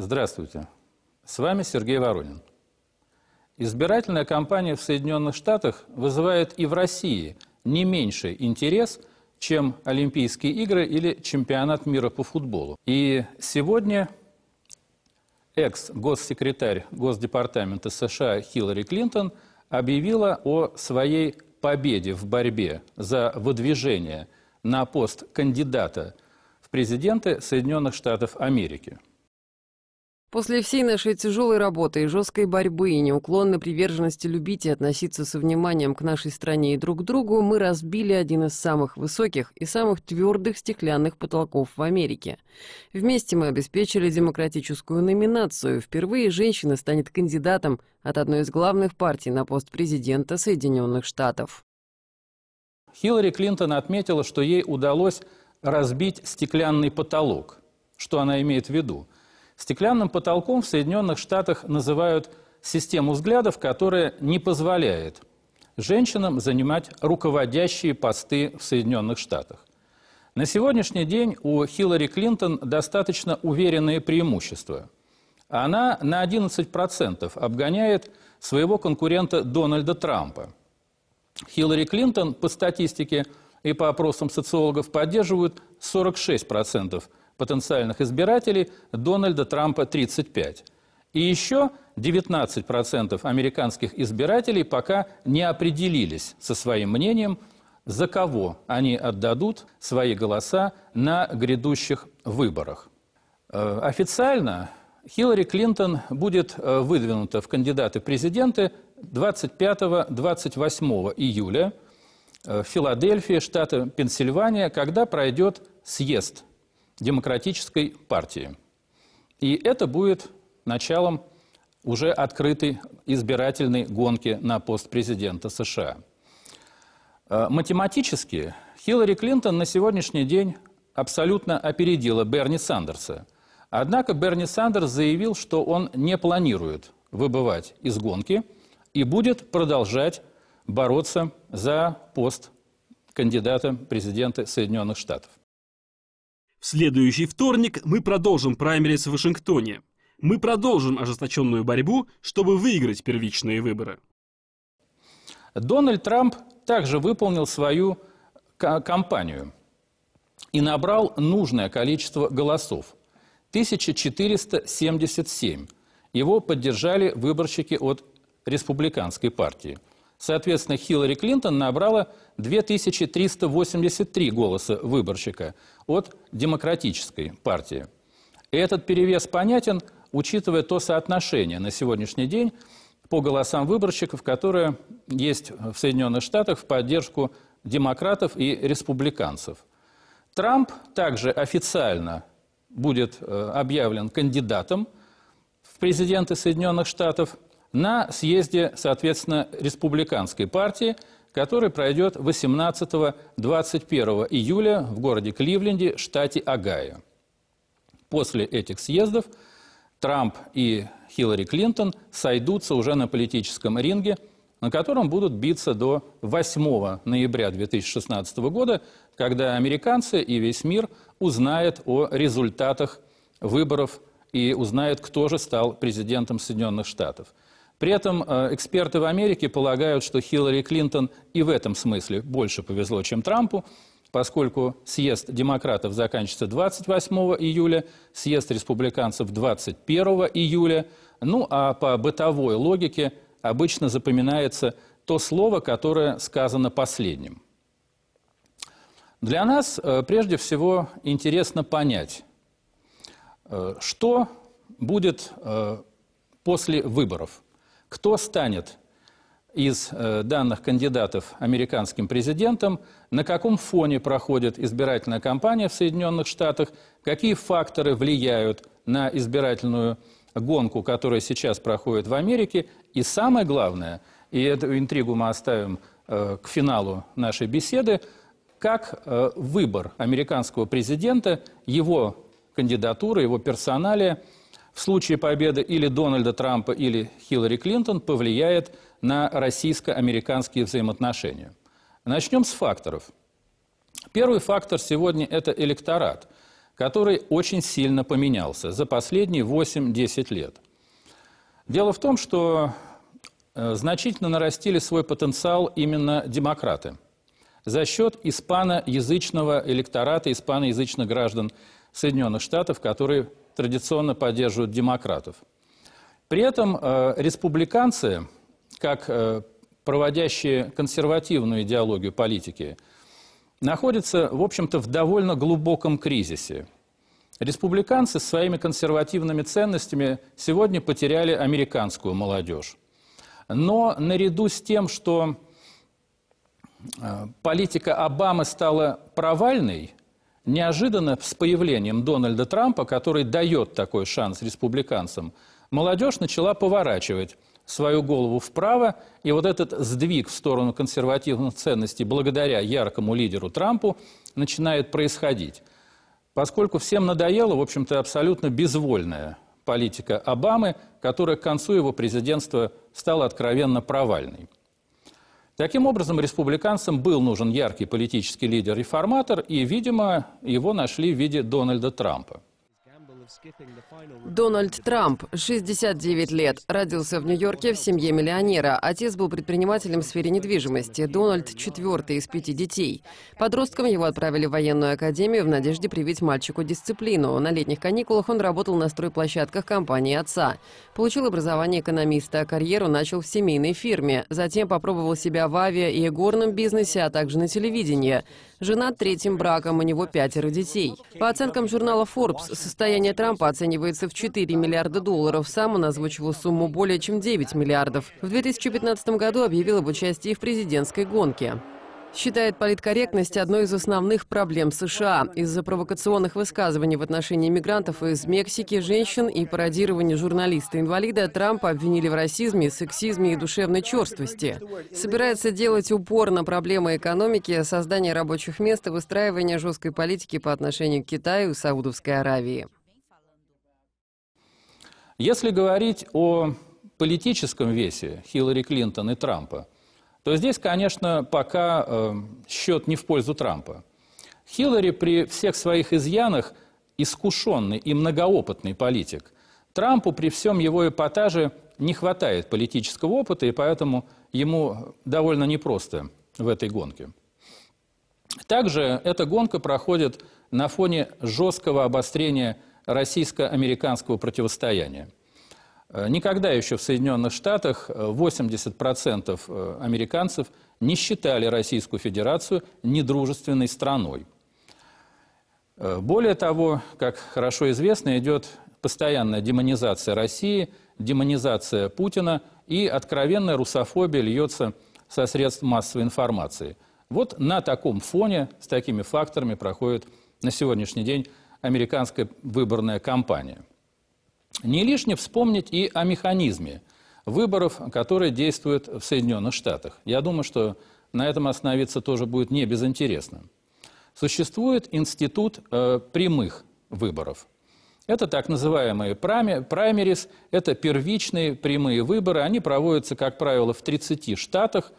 Здравствуйте. С вами Сергей Воронин. Избирательная кампания в Соединенных Штатах вызывает и в России не меньший интерес, чем Олимпийские игры или чемпионат мира по футболу. И сегодня экс-госсекретарь Госдепартамента США Хиллари Клинтон объявила о своей победе в борьбе за выдвижение на пост кандидата в президенты Соединенных Штатов Америки – После всей нашей тяжелой работы и жесткой борьбы и неуклонной приверженности любить и относиться со вниманием к нашей стране и друг другу, мы разбили один из самых высоких и самых твердых стеклянных потолков в Америке. Вместе мы обеспечили демократическую номинацию. Впервые женщина станет кандидатом от одной из главных партий на пост президента Соединенных Штатов. Хиллари Клинтон отметила, что ей удалось разбить стеклянный потолок. Что она имеет в виду? – Стеклянным потолком в Соединенных Штатах называют систему взглядов, которая не позволяет женщинам занимать руководящие посты в Соединенных Штатах. На сегодняшний день у Хиллари Клинтон достаточно уверенные преимущества. Она на 11% обгоняет своего конкурента Дональда Трампа. Хиллари Клинтон по статистике и по опросам социологов поддерживают 46% потенциальных избирателей Дональда Трампа 35. И еще 19% американских избирателей пока не определились со своим мнением, за кого они отдадут свои голоса на грядущих выборах. Э, официально Хиллари Клинтон будет э, выдвинута в кандидаты президенты 25-28 июля э, в Филадельфии, штата Пенсильвания, когда пройдет съезд демократической партии. И это будет началом уже открытой избирательной гонки на пост президента США. Э, математически Хиллари Клинтон на сегодняшний день абсолютно опередила Берни Сандерса. Однако Берни Сандерс заявил, что он не планирует выбывать из гонки и будет продолжать бороться за пост кандидата президента Соединенных Штатов. В следующий вторник мы продолжим праймерис в Вашингтоне. Мы продолжим ожесточенную борьбу, чтобы выиграть первичные выборы. Дональд Трамп также выполнил свою кампанию и набрал нужное количество голосов – 1477. Его поддержали выборщики от республиканской партии – Соответственно, Хиллари Клинтон набрала 2383 голоса выборщика от демократической партии. Этот перевес понятен, учитывая то соотношение на сегодняшний день по голосам выборщиков, которые есть в Соединенных Штатах в поддержку демократов и республиканцев. Трамп также официально будет э, объявлен кандидатом в президенты Соединенных Штатов – на съезде, соответственно, республиканской партии, который пройдет 18-21 июля в городе Кливленде, штате Огайо. После этих съездов Трамп и Хиллари Клинтон сойдутся уже на политическом ринге, на котором будут биться до 8 ноября 2016 года, когда американцы и весь мир узнают о результатах выборов и узнают, кто же стал президентом Соединенных Штатов – при этом э, эксперты в Америке полагают, что Хиллари Клинтон и в этом смысле больше повезло, чем Трампу, поскольку съезд демократов заканчивается 28 июля, съезд республиканцев 21 июля. Ну а по бытовой логике обычно запоминается то слово, которое сказано последним. Для нас э, прежде всего интересно понять, э, что будет после выборов – кто станет из э, данных кандидатов американским президентом, на каком фоне проходит избирательная кампания в Соединенных Штатах, какие факторы влияют на избирательную гонку, которая сейчас проходит в Америке, и самое главное, и эту интригу мы оставим э, к финалу нашей беседы, как э, выбор американского президента, его кандидатура, его персоналия – в случае победы или Дональда Трампа, или Хиллари Клинтон повлияет на российско-американские взаимоотношения. Начнем с факторов. Первый фактор сегодня – это электорат, который очень сильно поменялся за последние 8-10 лет. Дело в том, что э, значительно нарастили свой потенциал именно демократы за счет испаноязычного электората, испаноязычных граждан Соединенных Штатов, которые традиционно поддерживают демократов. При этом э, республиканцы, как э, проводящие консервативную идеологию политики, находятся, в общем-то, в довольно глубоком кризисе. Республиканцы своими консервативными ценностями сегодня потеряли американскую молодежь. Но наряду с тем, что э, политика Обамы стала провальной, неожиданно с появлением Дональда Трампа, который дает такой шанс республиканцам, молодежь начала поворачивать свою голову вправо, и вот этот сдвиг в сторону консервативных ценностей благодаря яркому лидеру Трампу начинает происходить. Поскольку всем надоела, в общем-то, абсолютно безвольная политика Обамы, которая к концу его президентства стала откровенно провальной. Таким образом, республиканцам был нужен яркий политический лидер-реформатор, и, видимо, его нашли в виде Дональда Трампа. Дональд Трамп, 69 лет, родился в Нью-Йорке в семье миллионера. Отец был предпринимателем в сфере недвижимости. Дональд – четвертый из пяти детей. Подростком его отправили в военную академию в надежде привить мальчику дисциплину. На летних каникулах он работал на стройплощадках компании отца. Получил образование экономиста, карьеру начал в семейной фирме. Затем попробовал себя в авиа и горном бизнесе, а также на телевидении женат третьим браком, у него пятеро детей. По оценкам журнала Forbes, состояние Трампа оценивается в 4 миллиарда долларов. Сам он озвучивал сумму более чем 9 миллиардов. В 2015 году объявил об участии в президентской гонке считает политкорректность одной из основных проблем США. Из-за провокационных высказываний в отношении мигрантов из Мексики, женщин и пародирования журналиста-инвалида Трампа обвинили в расизме, сексизме и душевной черствости. Собирается делать упор на проблемы экономики, создание рабочих мест и выстраивание жесткой политики по отношению к Китаю и Саудовской Аравии. Если говорить о политическом весе Хиллари Клинтон и Трампа – то здесь, конечно, пока э, счет не в пользу Трампа. Хиллари при всех своих изъянах искушенный и многоопытный политик. Трампу при всем его эпатаже не хватает политического опыта, и поэтому ему довольно непросто в этой гонке. Также эта гонка проходит на фоне жесткого обострения российско-американского противостояния. Э, никогда еще в Соединенных Штатах 80% э, э, американцев не считали Российскую Федерацию недружественной страной. Более того, как хорошо известно, идет постоянная демонизация России, демонизация Путина и откровенная русофобия льется со средств массовой информации. Вот на таком фоне, с такими факторами проходит на сегодняшний день американская выборная кампания – не лишне вспомнить и о механизме выборов, которые действуют в Соединенных Штатах. Я думаю, что на этом остановиться тоже будет не безинтересно. Существует институт э, прямых выборов. Это так называемые праймерис, это первичные прямые выборы. Они проводятся, как правило, в 30 штатах.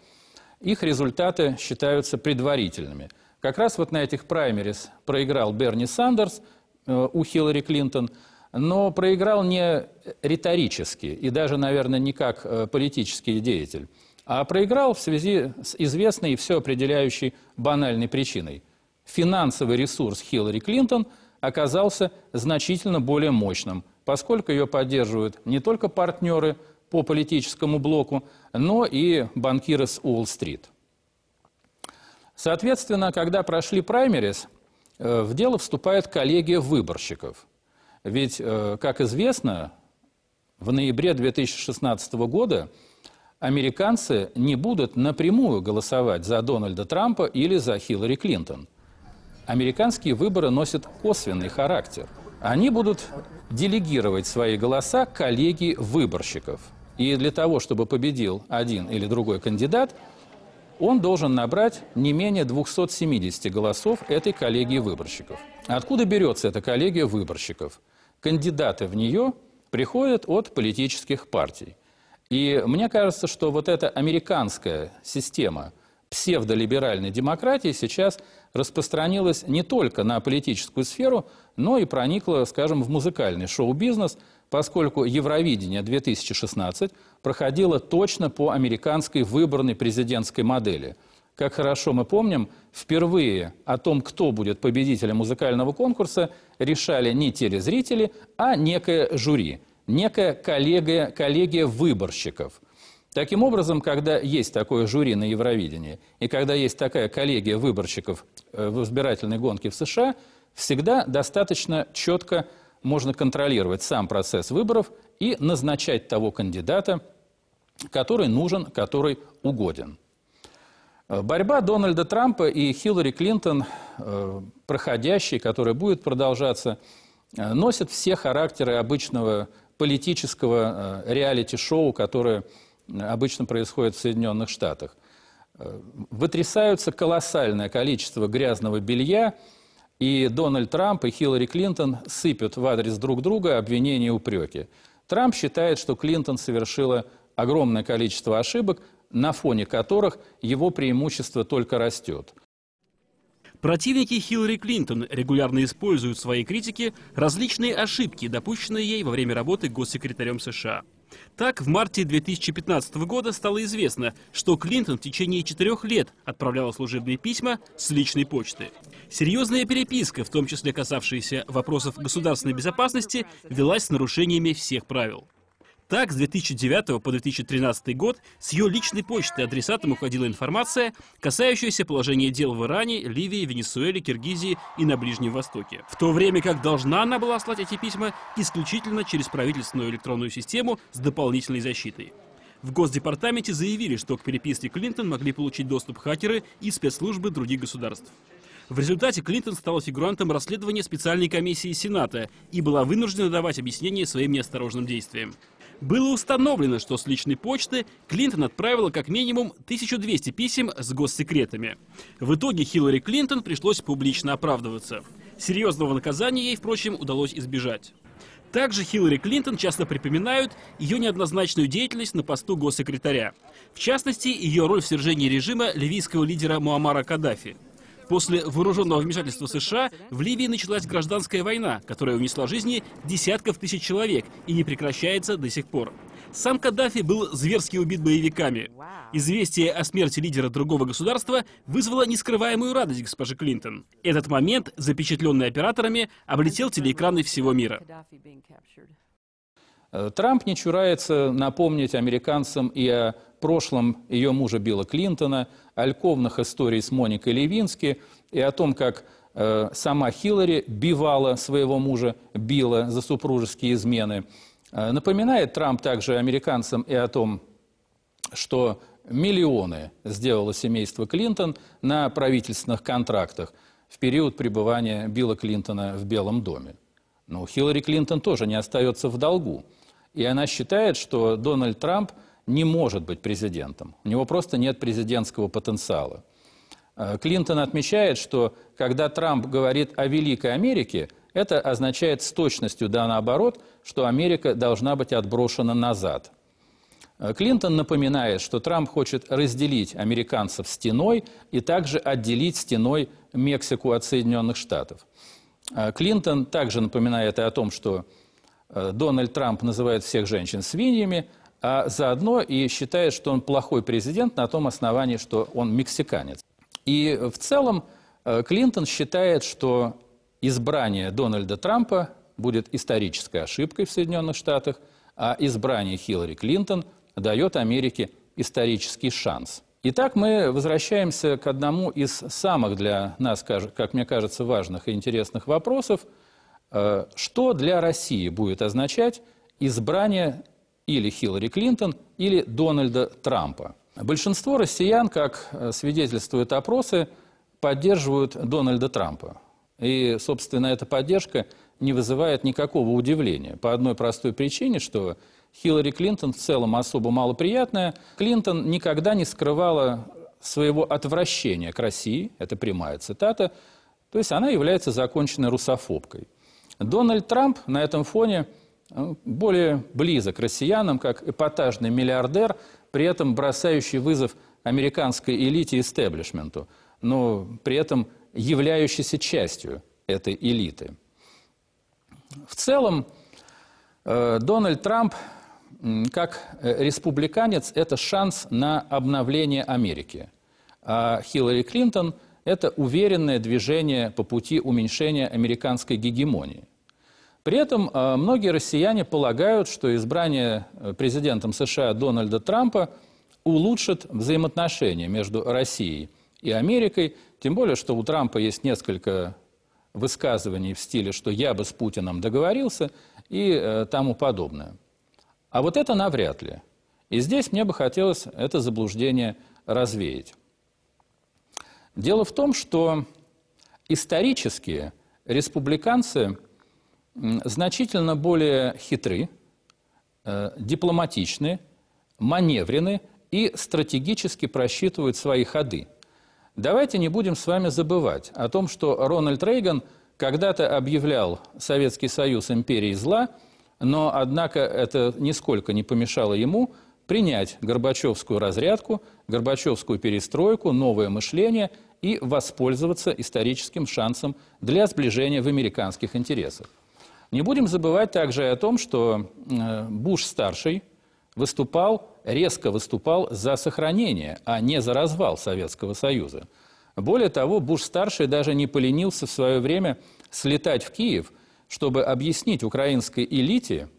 Их результаты считаются предварительными. Как раз вот на этих праймерис проиграл Берни Сандерс э, у Хиллари Клинтон – но проиграл не риторически и даже, наверное, не как э, политический деятель, а проиграл в связи с известной и все определяющей банальной причиной. Финансовый ресурс Хиллари Клинтон оказался значительно более мощным, поскольку ее поддерживают не только партнеры по политическому блоку, но и банкиры с Уолл-стрит. Соответственно, когда прошли праймерис, э, в дело вступает коллегия выборщиков – ведь, э, как известно, в ноябре 2016 года американцы не будут напрямую голосовать за Дональда Трампа или за Хиллари Клинтон. Американские выборы носят косвенный характер. Они будут делегировать свои голоса коллеги выборщиков. И для того, чтобы победил один или другой кандидат, он должен набрать не менее 270 голосов этой коллегии выборщиков. Откуда берется эта коллегия выборщиков? кандидаты в нее приходят от политических партий. И мне кажется, что вот эта американская система псевдолиберальной демократии сейчас распространилась не только на политическую сферу, но и проникла, скажем, в музыкальный шоу-бизнес, поскольку Евровидение 2016 проходило точно по американской выборной президентской модели – как хорошо мы помним, впервые о том, кто будет победителем музыкального конкурса, решали не телезрители, а некое жюри, некая коллегия, коллегия выборщиков. Таким образом, когда есть такое жюри на Евровидении, и когда есть такая коллегия выборщиков э, в избирательной гонке в США, всегда достаточно четко можно контролировать сам процесс выборов и назначать того кандидата, который нужен, который угоден. Э, борьба Дональда Трампа и Хиллари Клинтон, э, проходящей, которая будет продолжаться, э, носит все характеры обычного политического реалити-шоу, которое обычно происходит в Соединенных Штатах. Вытрясаются колоссальное количество грязного белья, и Дональд Трамп и Хиллари Клинтон сыпят в адрес друг друга обвинения и упреки. Трамп считает, что Клинтон совершила огромное количество ошибок, на фоне которых его преимущество только растет. Противники Хиллари Клинтон регулярно используют в своей критике различные ошибки, допущенные ей во время работы госсекретарем США. Так, в марте 2015 года стало известно, что Клинтон в течение четырех лет отправляла служебные письма с личной почты. Серьезная переписка, в том числе касавшаяся вопросов государственной безопасности, велась с нарушениями всех правил. Так, с 2009 по 2013 год с ее личной почты адресатам уходила информация, касающаяся положения дел в Иране, Ливии, Венесуэле, Киргизии и на Ближнем Востоке. В то время как должна она была слать эти письма исключительно через правительственную электронную систему с дополнительной защитой. В Госдепартаменте заявили, что к переписке Клинтон могли получить доступ хакеры и спецслужбы других государств. В результате Клинтон стала фигурантом расследования специальной комиссии Сената и была вынуждена давать объяснение своим неосторожным действиям. Было установлено, что с личной почты Клинтон отправила как минимум 1200 писем с госсекретами. В итоге Хиллари Клинтон пришлось публично оправдываться. Серьезного наказания ей, впрочем, удалось избежать. Также Хиллари Клинтон часто припоминают ее неоднозначную деятельность на посту госсекретаря. В частности, ее роль в свержении режима ливийского лидера Муаммара Каддафи – После вооруженного вмешательства США в Ливии началась гражданская война, которая унесла жизни десятков тысяч человек и не прекращается до сих пор. Сам Каддафи был зверски убит боевиками. Известие о смерти лидера другого государства вызвало нескрываемую радость госпожи Клинтон. Этот момент, запечатленный операторами, облетел телеэкраны всего мира. Э, Трамп не чурается напомнить американцам и о прошлом ее мужа Билла Клинтона, альковных льковных историй с Моникой Левински и о том, как э, сама Хиллари бивала своего мужа Билла за супружеские измены. Э, напоминает Трамп также американцам и о том, что миллионы сделало семейство Клинтон на правительственных контрактах в период пребывания Билла Клинтона в Белом доме. Но Хиллари Клинтон тоже не остается в долгу. И она считает, что Дональд Трамп – не может быть президентом. У него просто нет президентского потенциала. Э, Клинтон отмечает, что когда Трамп говорит о Великой Америке, это означает с точностью да наоборот, что Америка должна быть отброшена назад. Э, Клинтон напоминает, что Трамп хочет разделить американцев стеной и также отделить стеной Мексику от Соединенных Штатов. Э, Клинтон также напоминает и о том, что Дональд Трамп называет всех женщин свиньями, а заодно и считает, что он плохой президент на том основании, что он мексиканец. И в целом э, Клинтон считает, что избрание Дональда Трампа будет исторической ошибкой в Соединенных Штатах, а избрание Хиллари Клинтон дает Америке исторический шанс. Итак, мы возвращаемся к одному из самых для нас, как мне кажется, важных и интересных вопросов. Э, что для России будет означать избрание или Хиллари Клинтон, или Дональда Трампа. Большинство россиян, как э, свидетельствуют опросы, поддерживают Дональда Трампа. И, собственно, эта поддержка не вызывает никакого удивления. По одной простой причине, что Хиллари Клинтон в целом особо малоприятная. Клинтон никогда не скрывала своего отвращения к России, это прямая цитата, то есть она является законченной русофобкой. Дональд Трамп на этом фоне – Э, более близок россиянам, как эпатажный миллиардер, при этом бросающий вызов американской элите и истеблишменту, но при этом являющийся частью этой элиты. В целом, э, Дональд Трамп как э, республиканец – это шанс на обновление Америки. А Хиллари Клинтон – это уверенное движение по пути уменьшения американской гегемонии. При этом э, многие россияне полагают, что избрание э, президентом США Дональда Трампа улучшит взаимоотношения между Россией и Америкой, тем более, что у Трампа есть несколько высказываний в стиле, что я бы с Путиным договорился и э, тому подобное. А вот это навряд ли. И здесь мне бы хотелось это заблуждение развеять. Дело в том, что исторически республиканцы – значительно более хитры, э, дипломатичны, маневрены и стратегически просчитывают свои ходы. Давайте не будем с вами забывать о том, что Рональд Рейган когда-то объявлял Советский Союз империей зла, но, однако, это нисколько не помешало ему принять Горбачевскую разрядку, Горбачевскую перестройку, новое мышление и воспользоваться историческим шансом для сближения в американских интересах. Не будем забывать также о том, что э, Буш-старший выступал, резко выступал за сохранение, а не за развал Советского Союза. Более того, Буш-старший даже не поленился в свое время слетать в Киев, чтобы объяснить украинской элите,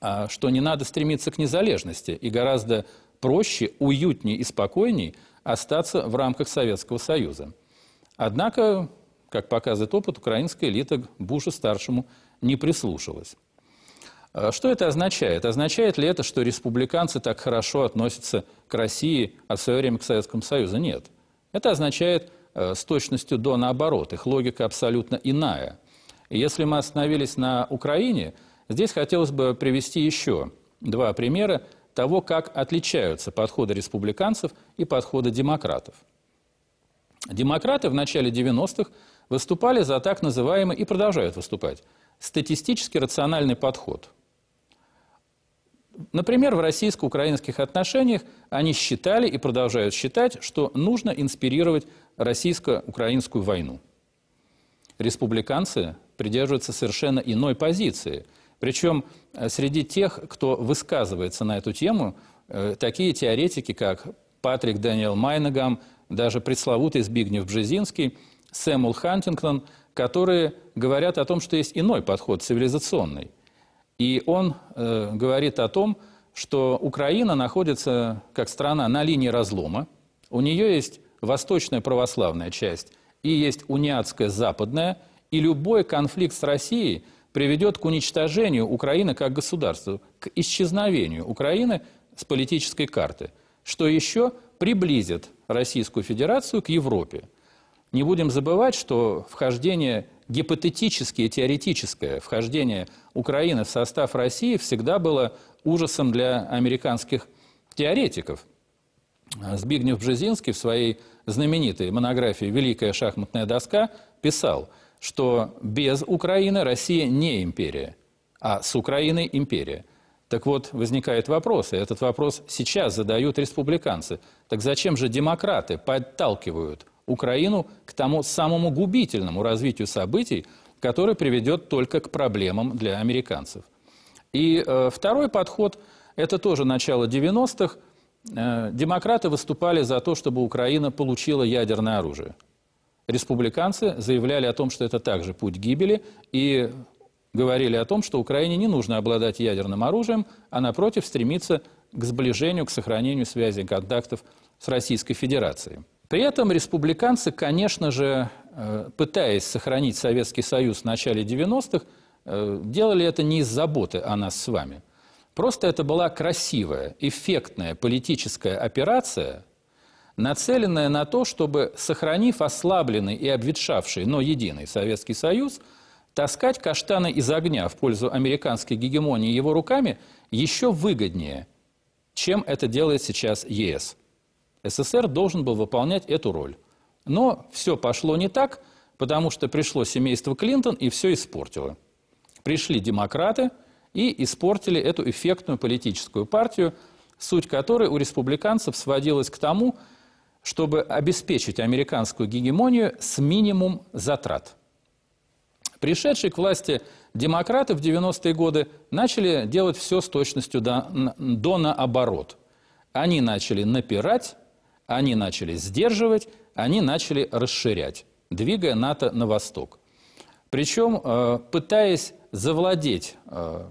а, что не надо стремиться к незалежности и гораздо проще, уютнее и спокойней остаться в рамках Советского Союза. Однако как показывает опыт, украинская элита к Бушу-старшему не прислушалась. А что это означает? Означает ли это, что республиканцы так хорошо относятся к России, а в свое время к Советскому Союзу? Нет. Это означает э, с точностью до наоборот. Их логика абсолютно иная. если мы остановились на Украине, здесь хотелось бы привести еще два примера того, как отличаются подходы республиканцев и подходы демократов. Демократы в начале 90-х выступали за так называемый, и продолжают выступать, статистически рациональный подход. Например, в российско-украинских отношениях они считали и продолжают считать, что нужно инспирировать российско-украинскую войну. Республиканцы придерживаются совершенно иной позиции. Причем э, среди тех, кто высказывается на эту тему, э, такие теоретики, как Патрик Даниэл Майнагам, даже пресловутый Збигнев Бжезинский – Сэмул Хантингтон, которые говорят о том, что есть иной подход, цивилизационный. И он э, говорит о том, что Украина находится как страна на линии разлома. У нее есть восточная православная часть и есть униатская западная, и любой конфликт с Россией приведет к уничтожению Украины как государства, к исчезновению Украины с политической карты, что еще приблизит Российскую Федерацию к Европе. Не будем забывать, что вхождение, гипотетическое, теоретическое вхождение Украины в состав России всегда было ужасом для американских теоретиков. Збигнев Бжезинский в своей знаменитой монографии «Великая шахматная доска» писал, что без Украины Россия не империя, а с Украиной империя. Так вот, возникает вопрос, и этот вопрос сейчас задают республиканцы. Так зачем же демократы подталкивают Украину к тому самому губительному развитию событий, которое приведет только к проблемам для американцев. И э, второй подход – это тоже начало 90-х. Э, демократы выступали за то, чтобы Украина получила ядерное оружие. Республиканцы заявляли о том, что это также путь гибели, и говорили о том, что Украине не нужно обладать ядерным оружием, а напротив стремиться к сближению, к сохранению связи контактов с Российской Федерацией. При этом республиканцы, конечно же, э, пытаясь сохранить Советский Союз в начале 90-х, э, делали это не из заботы о нас с вами. Просто это была красивая, эффектная политическая операция, нацеленная на то, чтобы, сохранив ослабленный и обветшавший, но единый Советский Союз, таскать каштаны из огня в пользу американской гегемонии его руками еще выгоднее, чем это делает сейчас ЕС. СССР должен был выполнять эту роль. Но все пошло не так, потому что пришло семейство Клинтон и все испортило. Пришли демократы и испортили эту эффектную политическую партию, суть которой у республиканцев сводилась к тому, чтобы обеспечить американскую гегемонию с минимум затрат. Пришедшие к власти демократы в 90-е годы начали делать все с точностью до, до наоборот. Они начали напирать, они начали сдерживать, они начали расширять, двигая НАТО на восток. Причем э, пытаясь завладеть э,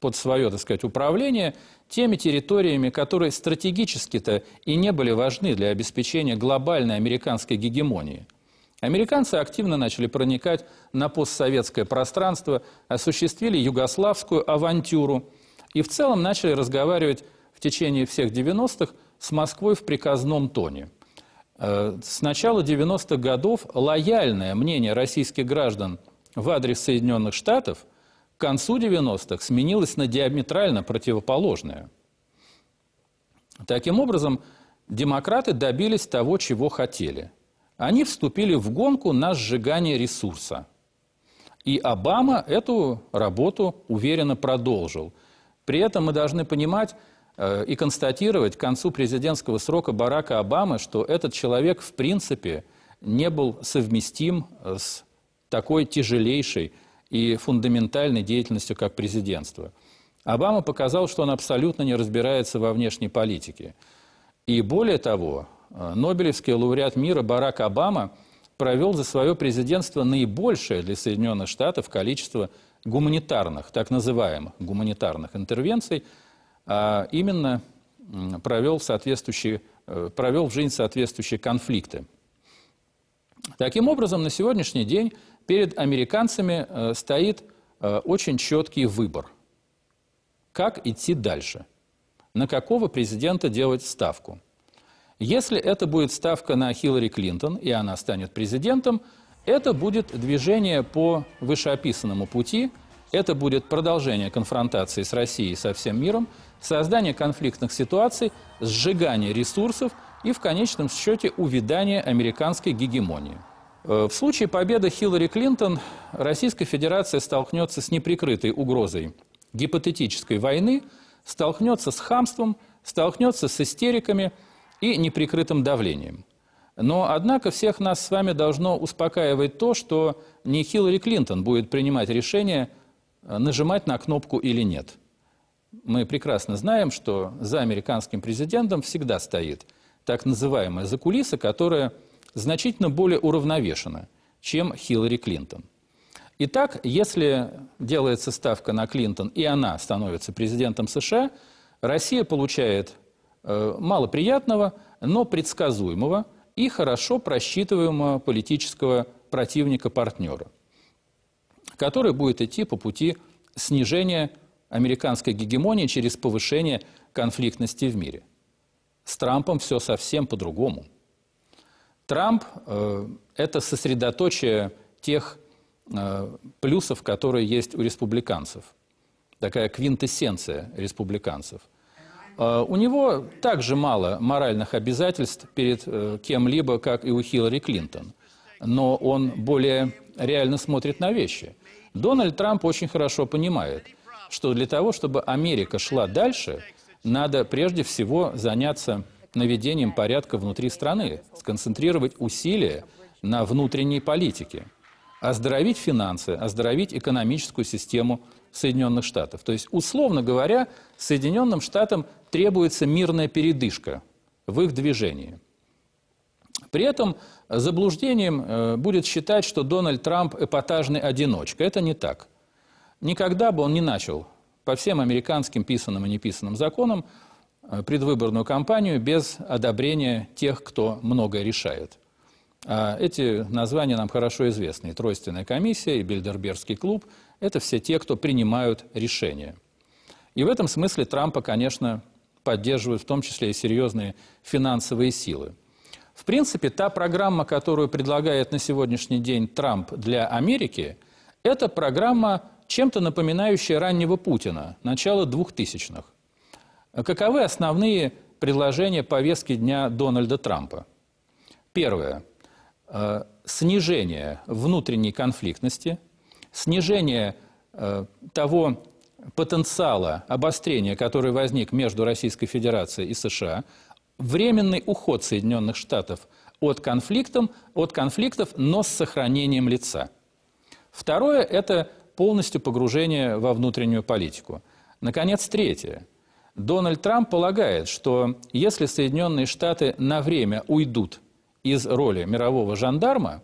под свое, так сказать, управление теми территориями, которые стратегически-то и не были важны для обеспечения глобальной американской гегемонии. Американцы активно начали проникать на постсоветское пространство, осуществили югославскую авантюру и в целом начали разговаривать в течение всех 90-х с Москвой в приказном тоне. Э, с начала 90-х годов лояльное мнение российских граждан в адрес Соединенных Штатов к концу 90-х сменилось на диаметрально противоположное. Таким образом, демократы добились того, чего хотели. Они вступили в гонку на сжигание ресурса. И Обама эту работу уверенно продолжил. При этом мы должны понимать, Э, и констатировать к концу президентского срока Барака Обамы, что этот человек в принципе не был совместим э, с такой тяжелейшей и фундаментальной деятельностью, как президентство. Обама показал, что он абсолютно не разбирается во внешней политике. И более того, э, Нобелевский лауреат мира Барак Обама провел за свое президентство наибольшее для Соединенных Штатов количество гуманитарных, так называемых гуманитарных интервенций – а именно провел, соответствующие, э, провел в жизнь соответствующие конфликты. Таким образом, на сегодняшний день перед американцами э, стоит э, очень четкий выбор, как идти дальше, на какого президента делать ставку. Если это будет ставка на Хиллари Клинтон, и она станет президентом, это будет движение по вышеописанному пути – это будет продолжение конфронтации с Россией и со всем миром, создание конфликтных ситуаций, сжигание ресурсов и в конечном счете увядание американской гегемонии. Э, в случае победы Хиллари Клинтон Российская Федерация столкнется с неприкрытой угрозой гипотетической войны, столкнется с хамством, столкнется с истериками и неприкрытым давлением. Но, однако, всех нас с вами должно успокаивать то, что не Хиллари Клинтон будет принимать решение – Э, нажимать на кнопку или нет. Мы прекрасно знаем, что за американским президентом всегда стоит так называемая закулиса, которая значительно более уравновешена, чем Хиллари Клинтон. Итак, если делается ставка на Клинтон, и она становится президентом США, Россия получает э, мало приятного, но предсказуемого и хорошо просчитываемого политического противника-партнера – который будет идти по пути снижения американской гегемонии через повышение конфликтности в мире. С Трампом все совсем по-другому. Трамп э, – это сосредоточие тех э, плюсов, которые есть у республиканцев. Такая квинтэссенция республиканцев. Э, у него также мало моральных обязательств перед э, кем-либо, как и у Хиллари Клинтон. Но он более реально смотрит на вещи – Дональд Трамп очень хорошо понимает, что для того, чтобы Америка шла дальше, надо прежде всего заняться наведением порядка внутри страны, сконцентрировать усилия на внутренней политике, оздоровить финансы, оздоровить экономическую систему Соединенных Штатов. То есть, условно говоря, Соединенным Штатам требуется мирная передышка в их движении. При этом заблуждением э, будет считать, что Дональд Трамп эпатажный одиночка. Это не так. Никогда бы он не начал по всем американским писанным и неписанным законам э, предвыборную кампанию без одобрения тех, кто многое решает. А эти названия нам хорошо известны. И Тройственная комиссия, и Бильдербергский клуб – это все те, кто принимают решения. И в этом смысле Трампа, конечно, поддерживают в том числе и серьезные финансовые силы. В принципе, та программа, которую предлагает на сегодняшний день Трамп для Америки, это программа, чем-то напоминающая раннего Путина, начала 2000-х. Каковы основные предложения повестки дня Дональда Трампа? Первое. Э, снижение внутренней конфликтности, снижение э, того потенциала обострения, который возник между Российской Федерацией и США – временный уход Соединенных Штатов от, конфликтов, от конфликтов, но с сохранением лица. Второе – это полностью погружение во внутреннюю политику. Наконец, третье. Дональд Трамп полагает, что если Соединенные Штаты на время уйдут из роли мирового жандарма,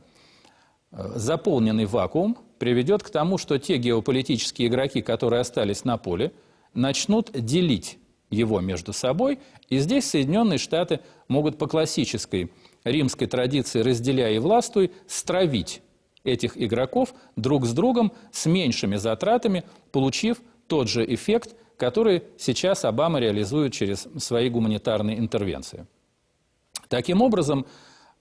э, заполненный вакуум приведет к тому, что те геополитические игроки, которые остались на поле, начнут делить его между собой. И здесь Соединенные Штаты могут по классической римской традиции «разделяя и властвуй» стравить этих игроков друг с другом с меньшими затратами, получив тот же эффект, который сейчас Обама реализует через свои гуманитарные интервенции. Таким образом,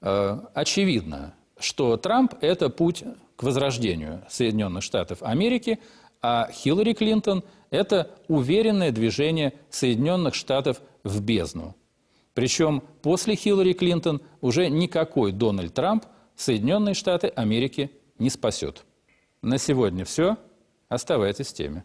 э, очевидно, что Трамп – это путь к возрождению Соединенных Штатов Америки, а Хиллари Клинтон – это уверенное движение Соединенных Штатов в бездну. Причем после Хиллари Клинтон уже никакой Дональд Трамп Соединенные Штаты Америки не спасет. На сегодня все. Оставайтесь с теми.